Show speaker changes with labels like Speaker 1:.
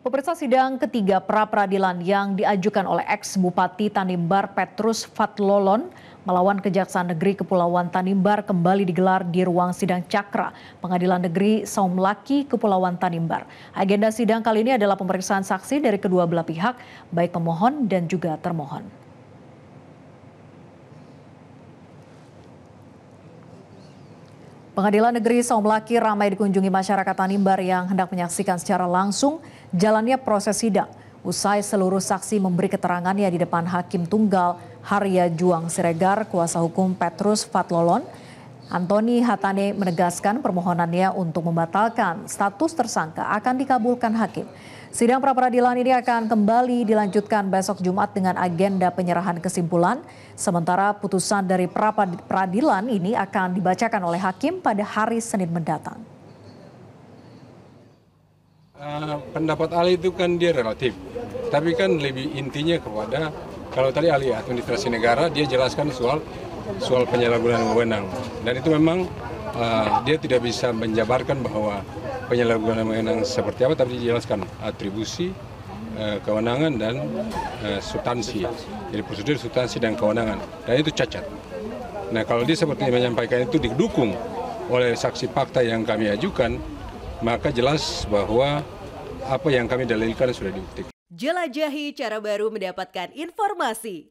Speaker 1: Pemeriksa sidang ketiga pra-peradilan yang diajukan oleh ex-Bupati Tanimbar Petrus Fatlolon melawan Kejaksaan Negeri Kepulauan Tanimbar kembali digelar di ruang sidang Cakra, Pengadilan Negeri Saumlaki, Kepulauan Tanimbar. Agenda sidang kali ini adalah pemeriksaan saksi dari kedua belah pihak, baik pemohon dan juga termohon. Pengadilan Negeri Somlaki ramai dikunjungi masyarakat Tanimbar yang hendak menyaksikan secara langsung jalannya proses sidang. Usai seluruh saksi memberi keterangannya di depan Hakim Tunggal Harya Juang Siregar, kuasa hukum Petrus Fatlolon, Antoni Hatane menegaskan permohonannya untuk membatalkan status tersangka akan dikabulkan hakim. Sidang pra-peradilan ini akan kembali dilanjutkan besok Jumat dengan agenda penyerahan kesimpulan. Sementara putusan dari pra-peradilan ini akan dibacakan oleh hakim pada hari Senin mendatang.
Speaker 2: Uh, pendapat ahli itu kan dia relatif, tapi kan lebih intinya kepada kalau tadi ahli ya, administrasi negara dia jelaskan soal soal penyalahgunaan wewenang. Dan itu memang uh, dia tidak bisa menjabarkan bahwa penyalahgunaan wewenang seperti apa, tapi dijelaskan atribusi, uh, kewenangan, dan uh, eh, substansi. Jadi prosedur, substansi, dan kewenangan. Dan itu cacat. Nah kalau dia seperti menyampaikan itu didukung oleh saksi fakta yang kami ajukan, maka jelas bahwa apa yang kami dalilkan sudah dibuktikan.
Speaker 1: Jelajahi cara baru mendapatkan informasi.